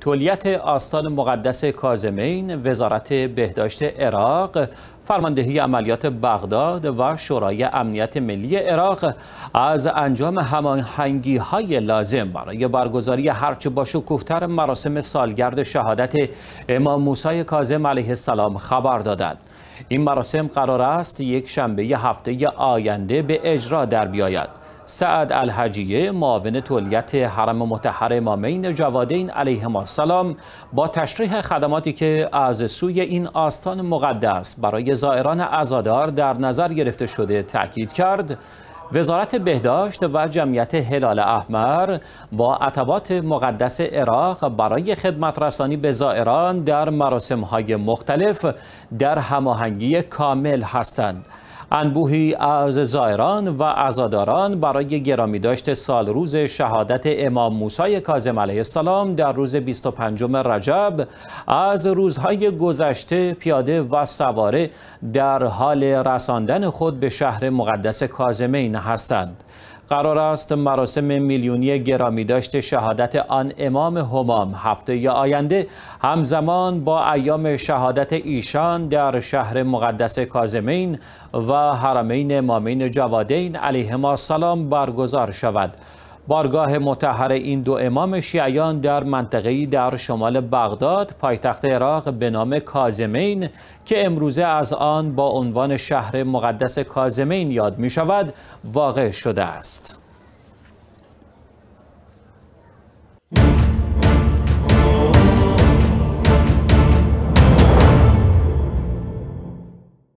تولیت آستان مقدس کازمین، وزارت بهداشت عراق، فرماندهی عملیات بغداد و شورای امنیت ملی عراق از انجام هماهنگی های لازم برای برگزاری هرچه با شکوهتر مراسم سالگرد شهادت امام موسی کازم علیه السلام خبر دادند. این مراسم قرار است یک شنبه هفته آینده به اجرا در بیاید. سعد الحجیه معاون تولیت حرم متحر امامین جوادین ما السلام با تشریح خدماتی که از سوی این آستان مقدس برای زائران ازادار در نظر گرفته شده تاکید کرد وزارت بهداشت و جمعیت هلال احمر با عطبات مقدس عراق برای خدمت رسانی به زائران در مراسم های مختلف در هماهنگی کامل هستند. انبوهی از زائران و عزاداران برای گرامی داشت سال روز شهادت امام موسی کاظم علیه السلام در روز 25 رجب از روزهای گذشته پیاده و سواره در حال رساندن خود به شهر مقدس کاظمین هستند قرار است مراسم میلیونی گرامی داشت شهادت آن امام همام هفته ی آینده همزمان با ایام شهادت ایشان در شهر مقدس کازمین و حرمین امامین جوادین ما سلام برگزار شود. بارگاه متحر این دو امام شیعیان در منطقه‌ای در شمال بغداد پایتخت عراق به نام کازمین که امروزه از آن با عنوان شهر مقدس کازمین یاد می شود واقع شده است.